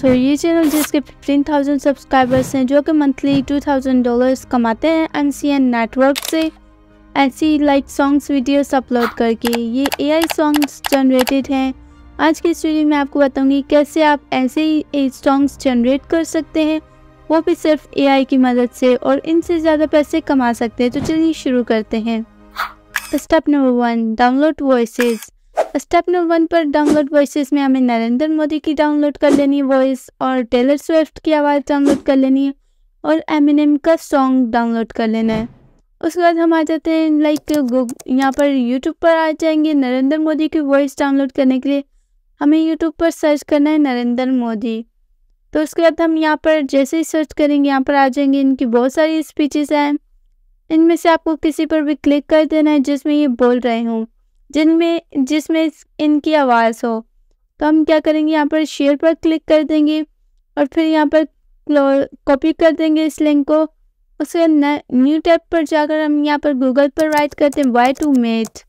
सो ये चैनल जिसके 15,000 सब्सक्राइबर्स हैं जो कि मंथली 2,000 डॉलर्स कमाते हैं एन सी एन नेटवर्क से ऐसी लाइक सॉन्ग्स वीडियोस अपलोड करके ये एआई सॉन्ग्स जनरेटेड हैं आज की इस वीडियो में आपको बताऊंगी कैसे आप ऐसे ही सॉन्ग्स जनरेट कर सकते हैं वो भी सिर्फ एआई की मदद से और इनसे ज़्यादा पैसे कमा सकते हैं तो चलिए शुरू करते हैं step number one download voice step number one पर डाउनलोड वॉइस में हमें नरेंद्र मोदी की डाउनलोड कर लेनी है वॉइस और टेलर स्विफ्ट की आवाज़ डाउनलोड कर लेनी है और एमिनम का सॉन्ग डाउनलोड कर लेना है उसके बाद हम आ जाते हैं लाइक यहाँ पर यूट्यूब पर आ जाएंगे नरेंद्र मोदी की वॉइस डाउनलोड करने के लिए हमें यूट्यूब पर सर्च करना है नरेंद्र मोदी तो उसके बाद हम यहाँ पर जैसे ही सर्च करेंगे यहाँ पर आ जाएंगे इनकी बहुत सारी स्पीचेस हैं इनमें से आपको किसी पर भी क्लिक कर देना है जिसमें ये बोल रहे हों जिनमें जिसमें इनकी आवाज़ हो तो हम क्या करेंगे यहाँ पर शेयर पर क्लिक कर देंगे और फिर यहाँ पर कॉपी कर देंगे इस लिंक को उसके न्यू टैब पर जाकर हम यहाँ पर गूगल पर राइट करते हैं Y two mate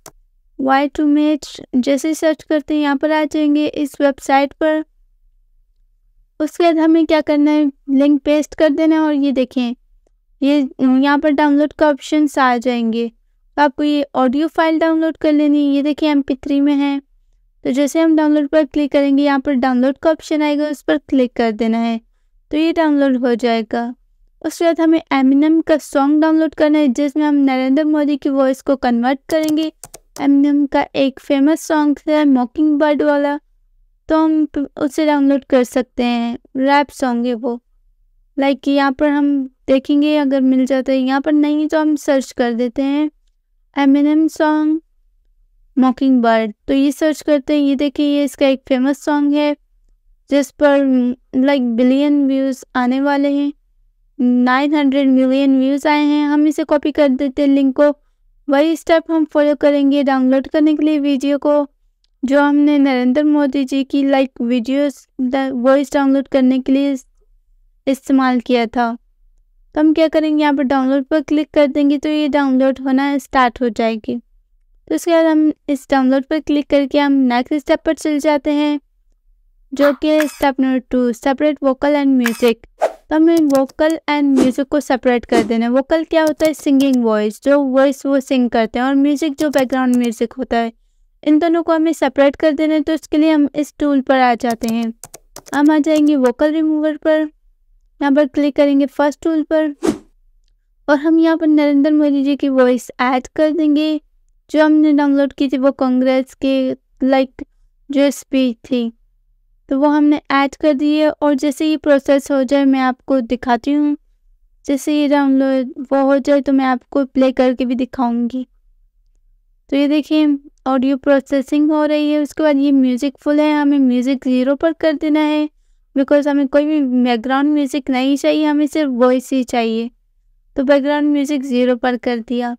Y two mate जैसे सर्च करते हैं यहाँ पर आ जाएंगे इस वेबसाइट पर उसके बाद हमें क्या करना है लिंक पेस्ट कर देना है और ये देखें ये यहाँ पर डाउनलोड का ऑप्शन आ जाएंगे तो आपको ये ऑडियो फाइल डाउनलोड कर लेनी है ये देखिए एम पी में है तो जैसे हम डाउनलोड पर क्लिक करेंगे यहाँ पर डाउनलोड का ऑप्शन आएगा उस पर क्लिक कर देना है तो ये डाउनलोड हो जाएगा उसके बाद हमें एमिनम का सॉन्ग डाउनलोड करना है जिसमें हम नरेंद्र मोदी की वॉइस को कन्वर्ट करेंगे एमिनम का एक फेमस सॉन्ग है मॉकिंग बर्ड वाला तो हम उसे डाउनलोड कर सकते हैं रैप सॉन्ग है वो लाइक यहाँ पर हम देखेंगे अगर मिल जाता है यहाँ पर नहीं तो हम सर्च कर देते हैं एमिनम सॉन्ग मॉकिंग बर्ड तो ये सर्च करते हैं ये देखिए ये इसका एक फेमस सॉन्ग है जिस पर लाइक बिलियन व्यूज़ आने वाले हैं नाइन हंड्रेड मिलियन व्यूज़ आए हैं हम इसे कॉपी कर देते हैं लिंक को वही स्टेप हम फॉलो करेंगे डाउनलोड करने के लिए वीडियो को जो हमने नरेंद्र मोदी जी की लाइक वीडियोस वॉइस डाउनलोड करने के लिए इस्तेमाल किया था तो हम क्या करेंगे यहाँ पर डाउनलोड पर क्लिक कर देंगे तो ये डाउनलोड होना स्टार्ट हो जाएगी तो इसके बाद हम इस डाउनलोड पर क्लिक करके हम नेक्स्ट स्टेप पर चले जाते हैं जो कि है step number two separate vocal and music तो हमें वोकल एंड म्यूजिक को सेपरेट कर देना है वोकल क्या होता है सिंगिंग वॉइस जो वॉइस वो सिंग करते हैं और म्यूजिक जो बैकग्राउंड म्यूजिक होता है इन दोनों को हमें सेपरेट कर देना है तो इसके लिए हम इस टूल पर आ जाते हैं हम आ जाएंगे वोकल रिमूवर पर यहाँ पर क्लिक करेंगे फर्स्ट टूल पर और हम यहाँ पर नरेंद्र मोदी जी की वॉइस ऐड कर देंगे जो हमने डाउनलोड की थी वो कांग्रेस के लाइक जो स्पीच थी तो वो हमने ऐड कर दी है और जैसे ये प्रोसेस हो जाए मैं आपको दिखाती हूँ जैसे ये डाउनलोड वो हो जाए तो मैं आपको प्ले करके भी दिखाऊंगी तो ये देखिए ऑडियो प्रोसेसिंग हो रही है उसके बाद ये म्यूज़िक फुल है हमें म्यूज़िक ज़ीरो पर कर देना है बिकॉज हमें कोई भी बैकग्राउंड म्यूज़िक नहीं चाहिए हमें सिर्फ वॉइस ही चाहिए तो बैकग्राउंड म्यूज़िक ज़ीरो पर कर दिया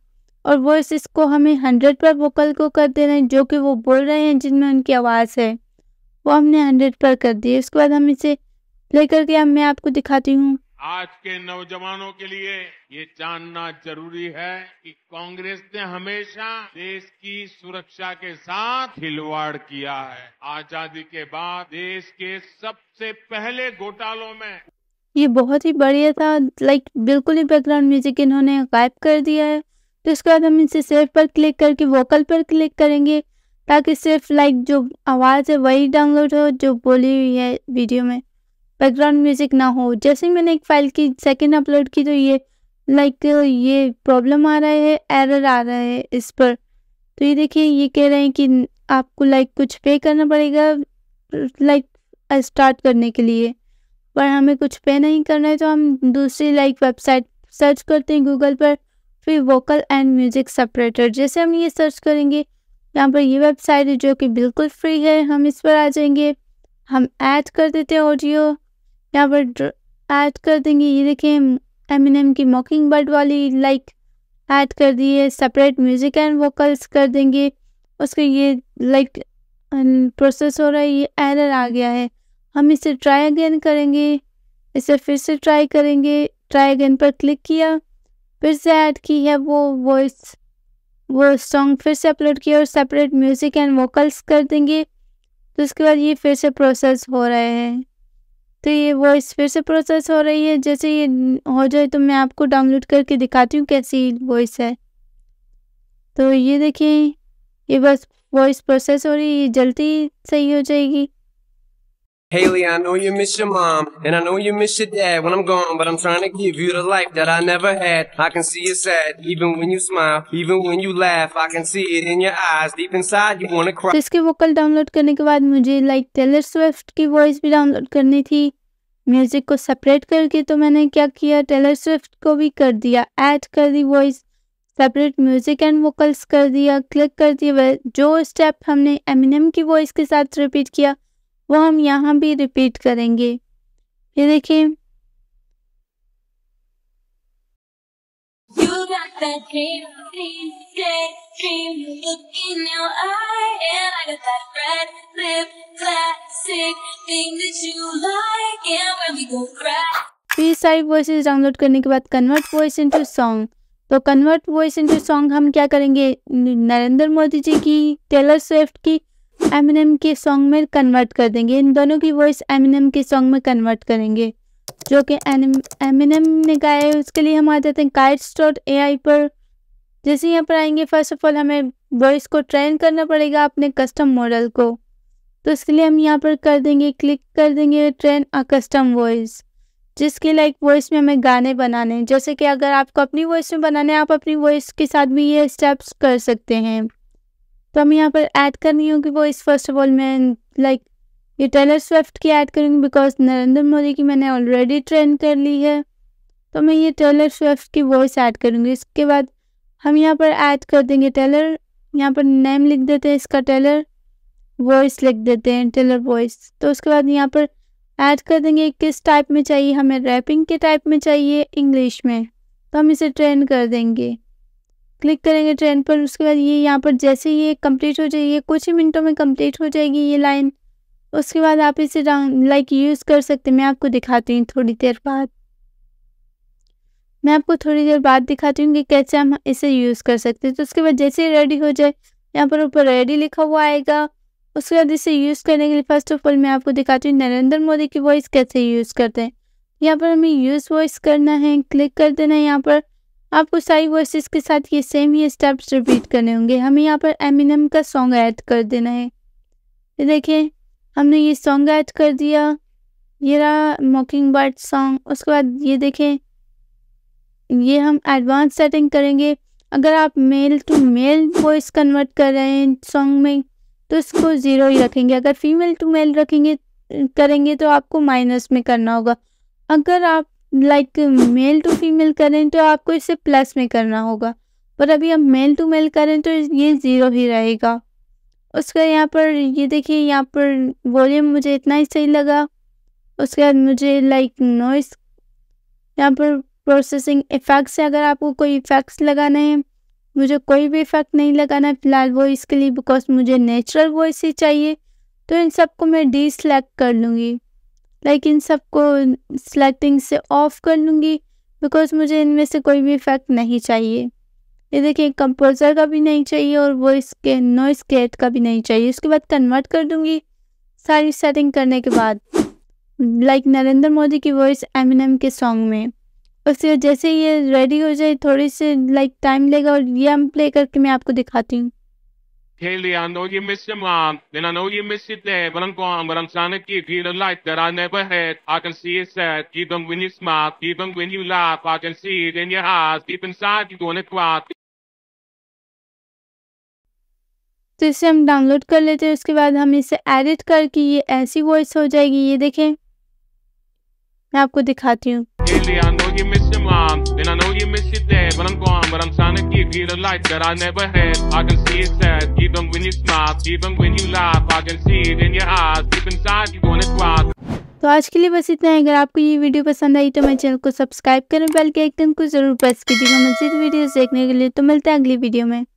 और वॉइस इसको हमें हंड्रेड पर वोकल को कर देना है जो कि वो बोल रहे हैं जिनमें उनकी आवाज़ है वो हमने हंड्रेड पर कर दी उसके बाद हम इसे प्ले करके अब मैं आपको दिखाती हूँ आज के नौजवानों के लिए ये जानना जरूरी है कि कांग्रेस ने हमेशा देश की सुरक्षा के साथ खिलवाड़ किया है आजादी के बाद देश के सबसे पहले घोटालों में ये बहुत ही बढ़िया था लाइक बिल्कुल ही बैकग्राउंड म्यूजिक इन्होंने गायब कर दिया है तो इसके बाद हम इसे सिर्फ पर क्लिक करके वोकल पर क्लिक करेंगे ताकि सिर्फ लाइक जो आवाज़ है वही डाउनलोड हो जो बोली हुई है वीडियो में बैकग्राउंड म्यूजिक ना हो जैसे मैंने एक फ़ाइल की सेकेंड अपलोड की तो ये लाइक ये प्रॉब्लम आ रहा है एरर आ रहा है इस पर तो ये देखिए ये कह रहे हैं कि आपको लाइक कुछ पे करना पड़ेगा लाइक स्टार्ट करने के लिए पर हमें कुछ पे नहीं करना है तो हम दूसरी लाइक वेबसाइट सर्च करते हैं गूगल पर फिर वोकल एंड म्यूजिक सेपरेटर जैसे हम ये सर्च करेंगे यहाँ पर ये वेबसाइट है जो कि बिल्कुल फ्री है हम इस पर आ जाएंगे हम ऐड कर देते हैं ऑडियो यहाँ पर ऐड कर देंगे ये देखें एम की मॉकिंग बर्ड वाली लाइक ऐड कर दी है सेपरेट म्यूज़िक एंड वोकल्स कर देंगे उसके ये लाइक प्रोसेस हो रहा है ये एरर आ गया है हम इसे ट्राई अगेन करेंगे इसे फिर से ट्राई करेंगे ट्राई अगेन पर क्लिक किया फिर से ऐड की है वो वॉइस वो सॉन्ग फिर से अपलोड किया और सेपरेट म्यूज़िक एंड वोकल्स कर देंगे तो उसके बाद ये फिर से प्रोसेस हो रहे हैं तो ये वॉइस फिर से प्रोसेस हो रही है जैसे ये हो जाए तो मैं आपको डाउनलोड करके दिखाती हूँ कैसी वॉइस है तो ये देखिए ये बस वॉइस प्रोसेस हो रही है ये जल्दी सही हो जाएगी Haley, I know you miss your mom, and I know you miss your dad when I'm gone, but I'm trying to give you the life that I never had. I can see you sad, even when you smile, even when you laugh, I can see it in your eyes, deep inside you wanna cry. तो इसके vocal download करने के बाद मुझे like Taylor Swift की voice भी download करनी थी म्यूजिक को सेपरेट करके तो मैंने क्या किया टेलर स्विफ्ट को भी कर दिया ऐड कर दी voice separate music and vocals कर दिया क्लिक कर दिया जो स्टेप हमने एमिनम की वॉइस के साथ रिपीट किया वो हम यहाँ भी रिपीट करेंगे ये देखिए डाउनलोड करने के बाद कन्वर्ट वॉइस इनटू सॉन्ग तो कन्वर्ट वॉइस इनटू सॉन्ग हम क्या करेंगे नरेंद्र मोदी जी की टेलर स्विफ्ट की एमिनम के सॉन्ग में कन्वर्ट कर देंगे इन दोनों की वॉइस एमिनम के सॉन्ग में कन्वर्ट करेंगे जो कि एमिनम ने गाया है उसके लिए हम आ जाते हैं काइट्स डॉट ए आई पर जैसे यहाँ पर आएंगे फर्स्ट ऑफ ऑल हमें वॉइस को ट्रेन करना पड़ेगा अपने कस्टम मॉडल को तो इसके लिए हम यहाँ पर कर देंगे क्लिक कर देंगे ट्रेन अ कस्टम वॉइस जिसके लाइक वॉइस में हमें गाने बनाने जैसे कि अगर आपको अपनी वॉइस में बनाने आप अपनी वॉइस के साथ भी ये स्टेप्स कर सकते हैं तो हमें यहाँ पर ऐड करनी होगी वो इस फर्स्ट ऑफ ऑल मैं लाइक ये टेलर स्विफ्ट की ऐड करूँगी बिकॉज नरेंद्र मोदी की मैंने ऑलरेडी ट्रेन कर ली है तो मैं ये टेलर स्विफ्ट की वॉइस ऐड करूँगी इसके बाद हम यहाँ पर ऐड कर देंगे टेलर यहाँ पर नेम लिख देते हैं इसका टेलर वॉइस लिख देते हैं टेलर वॉइस तो उसके बाद यहाँ पर ऐड कर देंगे किस टाइप में चाहिए हमें रैपिंग के टाइप में चाहिए इंग्लिश में तो हम इसे ट्रेन कर देंगे क्लिक करेंगे ट्रेंड पर उसके बाद ये यहाँ पर जैसे ये कंप्लीट हो जाएगी कुछ ही मिनटों में कंप्लीट हो जाएगी ये लाइन उसके बाद आप इसे लाइक यूज़ कर सकते मैं आपको दिखाती हूँ थोड़ी देर बाद मैं आपको थोड़ी देर बाद दिखाती हूँ कि कैसे हम इसे यूज़ कर सकते हैं तो उसके बाद जैसे ही रेडी हो जाए यहाँ पर ऊपर रेडी लिखा हुआ आएगा उसके बाद इसे यूज़ करने के लिए फर्स्ट ऑफ ऑल मैं आपको दिखाती हूँ नरेंद्र मोदी की वॉइस कैसे यूज़ करते हैं यहाँ पर हमें यूज़ वॉइस करना है क्लिक कर देना है यहाँ पर आपको सारी वर्सेस के साथ ये सेम ही स्टेप्स रिपीट करने होंगे हमें यहाँ पर एमिनम का सॉन्ग ऐड कर देना है देखिए हमने ये सॉन्ग ऐड कर दिया ये रहा मॉकिंग बर्ड सॉन्ग उसके बाद ये देखें ये हम एडवांस सेटिंग करेंगे अगर आप male to male voice convert कर रहे हैं सॉन्ग में तो इसको ज़ीरो ही रखेंगे अगर फीमेल टू मेल रखेंगे करेंगे तो आपको माइनस में करना होगा अगर आप लाइक मेल टू फीमेल करें तो आपको इसे प्लस में करना होगा पर अभी हम मेल टू मेल करें तो ये ज़ीरो ही रहेगा उसके यहाँ पर ये देखिए यहाँ पर वॉल्यूम मुझे इतना ही सही लगा उसके बाद मुझे लाइक नॉइस यहाँ पर प्रोसेसिंग इफ़ेक्ट्स है अगर आपको कोई इफ़ेक्ट्स लगाना है मुझे कोई भी इफ़ेक्ट नहीं लगाना फ़िलहाल वॉइस के लिए बिकॉज मुझे नेचुरल वॉइस ही चाहिए तो इन सबको मैं डी सेलेक्ट कर लूँगी लाइक इन सबको सेलेक्टिंग से ऑफ कर लूँगी बिकॉज मुझे इनमें से कोई भी इफेक्ट नहीं चाहिए ये देखिए कंपोजर का भी नहीं चाहिए और वो इसके नॉइस केट का भी नहीं चाहिए उसके बाद कन्वर्ट कर दूँगी सारी सेटिंग करने के बाद लाइक नरेंद्र मोदी की वॉइस एमिनम के सॉन्ग में उसके जैसे ये रेडी हो जाए थोड़ी सी लाइक टाइम लेगा और ये हम प्ले करके मैं आपको दिखाती हूँ Haley and Oye Mr. Mom, then I know you miss it there, but I'm gone, but I'm trying to give you the light that I never had. I can see it sad, even when you smile, even when you laugh, I can see it in your eyes, deep inside you're gonna cry. तो इसे हम download कर लेते हैं उसके बाद हम इसे एडिट करके ये ऐसी वॉइस हो जाएगी ये देखें मैं आपको दिखाती हूँ daily. I know you miss your mom, and I know you miss your dad. But I'm gone, but I'm trying to give you the life that I never had. I can see it sad, even when you smile, even when you laugh. I can see it in your eyes, deep inside you wanna cry. तो आज के लिए बस इतना है अगर आपको ये वीडियो पसंद आई तो मेरे चैनल को सब्सक्राइब करें बेल के आइकन को जरूर प्रेस कीजिएगा मजीद वीडियोस देखने के लिए तो मिलते हैं अगली वीडियो में